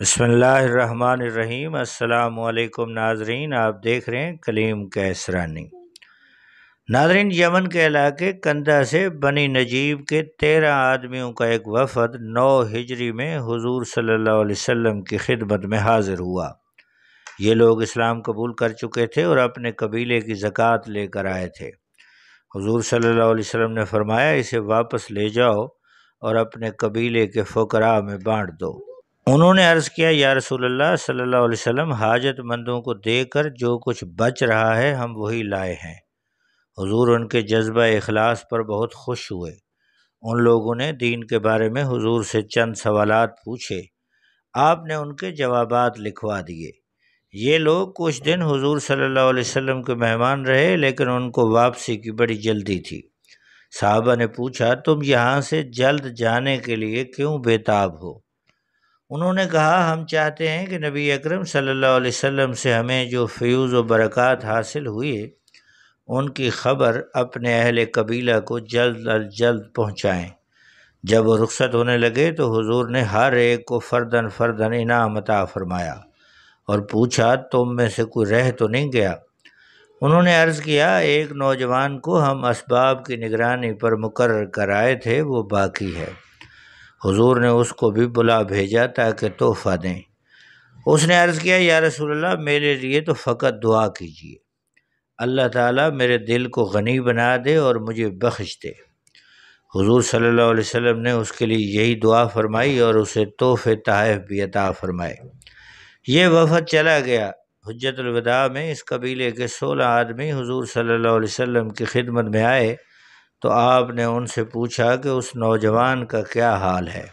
बसमीम् अल्लाम नाजरीन आप देख रहे हैं कलीम कैसरानी नाजरीन यमन के इलाके कंदा से बनी नजीब के तेरह आदमियों का एक वफद नौ हिजरी में हुजूर सल्लल्लाहु अलैहि वसल्लम की खिदमत में हाज़िर हुआ ये लोग इस्लाम कबूल कर चुके थे और अपने कबीले की ज़क़़त लेकर आए थे हुजूर सल्लल्लाहु अलैहि वसल्लम ने फरमाया इसे वापस ले जाओ और अपने कबीले के फ़करा में बाँट दो उन्होंने अर्ज़ किया या रसूल सल्ला वसम हाजतमंदों को देकर जो कुछ बच रहा है हम वही लाए हैं हुजूर उनके जज्बा अखलास पर बहुत खुश हुए उन लोगों ने दीन के बारे में हुजूर से चंद सवाल पूछे आपने उनके जवाब लिखवा दिए ये लोग कुछ दिन हुजूर सल्लल्लाहु अलैहि वसल्लम के मेहमान रहे लेकिन उनको वापसी की बड़ी जल्दी थी साहबा ने पूछा तुम यहाँ से जल्द जाने के लिए क्यों बेताब हो उन्होंने कहा हम चाहते हैं कि नबी अकरम सल्लल्लाहु अलैहि वसल्लम से हमें जो फ्यूज़ व बरक़ात हासिल हुई उनकी खबर अपने अहल कबीला को जल्द अज जल्द पहुँचाएँ जब वो रुख्सत होने लगे तो हुजूर ने हर एक को फ़र्दन फ़र्दन इनाम अता फरमाया और पूछा तुम में से कोई रह तो नहीं गया उन्होंने अर्ज़ किया एक नौजवान को हम इसबाब की निगरानी पर मुकर कराए थे वो बाकी है हुजूर ने उसको भी बुला भेजा ताकि तोहफ़ा दें उसने अर्ज़ किया या रसूलल्लाह मेरे लिए तो फ़कत दुआ कीजिए अल्लाह ताला मेरे दिल को गनी बना दे और मुझे बख्श दे हुजूर सल्लल्लाहु अलैहि वसल्लम ने उसके लिए यही दुआ फरमाई और उसे तोहफ़े तहफ़ भी अता फरमाए ये वफद चला गया हजतलवदा में इस कबीले के सोलह आदमी हुजूर सल्लल्लाहु अलैहि वसल्लम की खिदमत में आए तो आपने उनसे पूछा कि उस नौजवान का क्या हाल है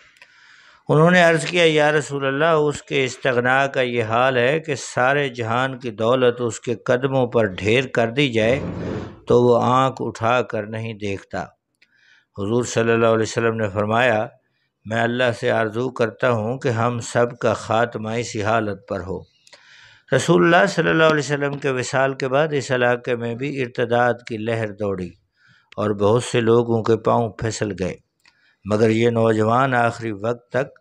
उन्होंने अर्ज़ किया या रसूल अल्लाह उसके इस्तगना का ये हाल है कि सारे जहान की दौलत उसके कदमों पर ढेर कर दी जाए तो वो आंख उठा कर नहीं देखता हुजूर सल्लल्लाहु अलैहि वसल्लम ने फरमाया मैं अल्लाह से आरजू करता हूँ कि हम सब का ख़ात्मा इसी हालत पर हो रसूलुल्लाह सल्लल्लाहु अलैहि वसल्लम के विसाल के बाद इस इलाके में भी इर्तदाद की लहर दौड़ी और बहुत से लोगों के पाँव फिसल गए मगर ये नौजवान आखिरी वक्त तक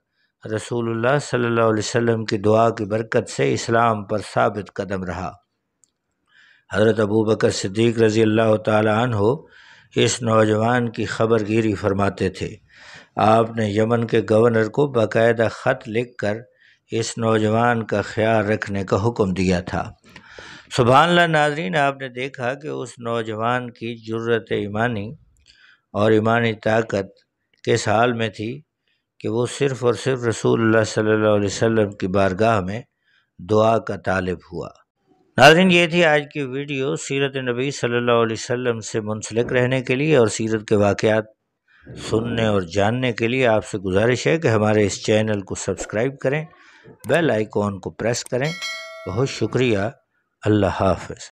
रसूलुल्लाह सल्लल्लाहु अलैहि वसल्लम की दुआ की बरकत से इस्लाम पर साबित कदम रहा हज़रत अबू बकर सिद्दीक रज़ी अल्लाह तहो इस नौजवान की खबरगिरी फरमाते थे आपने यमन के गवर्नर को बाकायदा ख़त लिखकर इस नौजवान का ख्याल रखने का हुक्म दिया था सुबहानला नाजरीन आपने देखा कि उस नौजवान की जरूरत ईमानी और ईमानी ताकत किस हाल में थी कि वो सिर्फ़ और सिर्फ रसूल सल्ला वम की बारगाह में दुआ का तालब हुआ नाजरीन ये थी आज की वीडियो सीरत नबी सल्ला वम से मुंसलिक रहने के लिए और सीरत के वाक़ात सुनने और जानने के लिए आपसे गुजारिश है कि हमारे इस चैनल को सब्सक्राइब करें बेल आइकॉन को प्रेस करें बहुत शुक्रिया अल्लाह हाफ़िज़